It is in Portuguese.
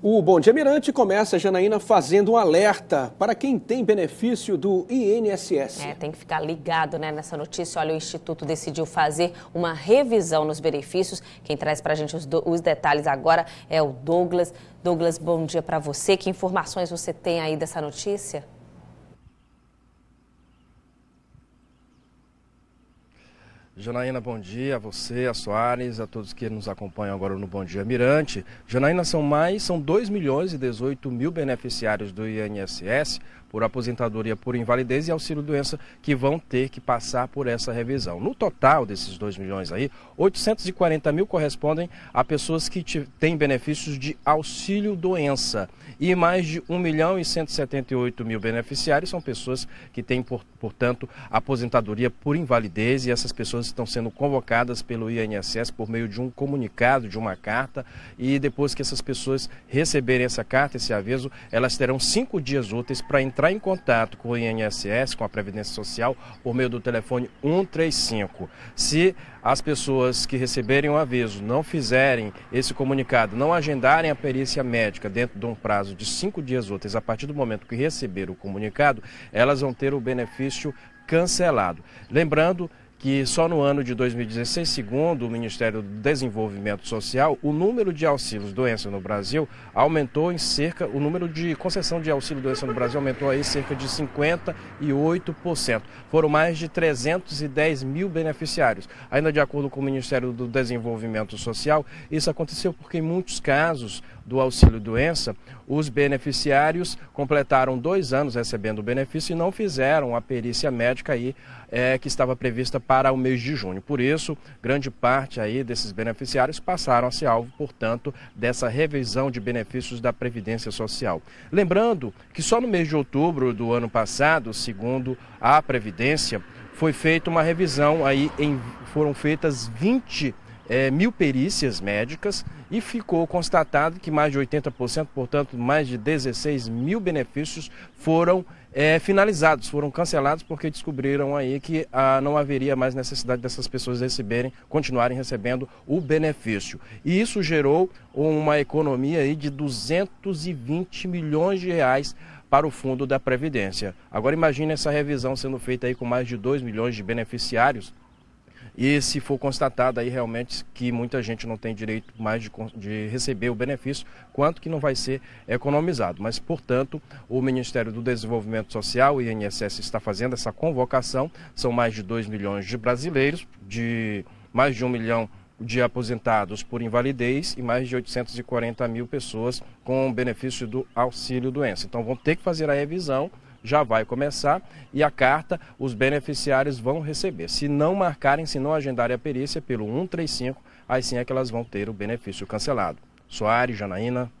O Bom Dia Mirante começa, Janaína, fazendo um alerta para quem tem benefício do INSS. É, tem que ficar ligado né, nessa notícia. Olha, o Instituto decidiu fazer uma revisão nos benefícios. Quem traz para a gente os, do, os detalhes agora é o Douglas. Douglas, bom dia para você. Que informações você tem aí dessa notícia? Janaína, bom dia a você, a Soares, a todos que nos acompanham agora no Bom Dia Mirante. Janaína, são mais, são 2 milhões e 18 mil beneficiários do INSS por aposentadoria por invalidez e auxílio-doença que vão ter que passar por essa revisão. No total desses 2 milhões aí, 840 mil correspondem a pessoas que têm benefícios de auxílio-doença e mais de 1 milhão e 178 mil beneficiários são pessoas que têm, portanto, aposentadoria por invalidez e essas pessoas estão sendo convocadas pelo INSS por meio de um comunicado, de uma carta, e depois que essas pessoas receberem essa carta, esse aviso, elas terão cinco dias úteis para entrar em contato com o INSS, com a Previdência Social, por meio do telefone 135. Se as pessoas que receberem o aviso não fizerem esse comunicado, não agendarem a perícia médica dentro de um prazo de cinco dias úteis, a partir do momento que receber o comunicado, elas vão ter o benefício cancelado. Lembrando que só no ano de 2016, segundo o Ministério do Desenvolvimento Social, o número de auxílios doença no Brasil aumentou em cerca, o número de concessão de auxílio doença no Brasil aumentou aí cerca de 58%. Foram mais de 310 mil beneficiários. Ainda de acordo com o Ministério do Desenvolvimento Social, isso aconteceu porque em muitos casos do auxílio doença, os beneficiários completaram dois anos recebendo o benefício e não fizeram a perícia médica aí é, que estava prevista para o mês de junho. Por isso, grande parte aí desses beneficiários passaram a ser alvo, portanto, dessa revisão de benefícios da Previdência Social. Lembrando que só no mês de outubro do ano passado, segundo a Previdência, foi feita uma revisão aí em, foram feitas 20 é, mil perícias médicas e ficou constatado que mais de 80%, portanto, mais de 16 mil benefícios foram é, finalizados, foram cancelados porque descobriram aí que ah, não haveria mais necessidade dessas pessoas receberem, continuarem recebendo o benefício. E isso gerou uma economia aí de 220 milhões de reais para o fundo da Previdência. Agora imagine essa revisão sendo feita aí com mais de 2 milhões de beneficiários e se for constatado aí realmente que muita gente não tem direito mais de, de receber o benefício, quanto que não vai ser economizado. Mas, portanto, o Ministério do Desenvolvimento Social, o INSS, está fazendo essa convocação. São mais de 2 milhões de brasileiros, de mais de 1 milhão de aposentados por invalidez e mais de 840 mil pessoas com benefício do auxílio doença. Então vão ter que fazer a revisão já vai começar e a carta os beneficiários vão receber. Se não marcarem, se não agendarem a perícia pelo 135, aí sim é que elas vão ter o benefício cancelado. Soares, Janaína,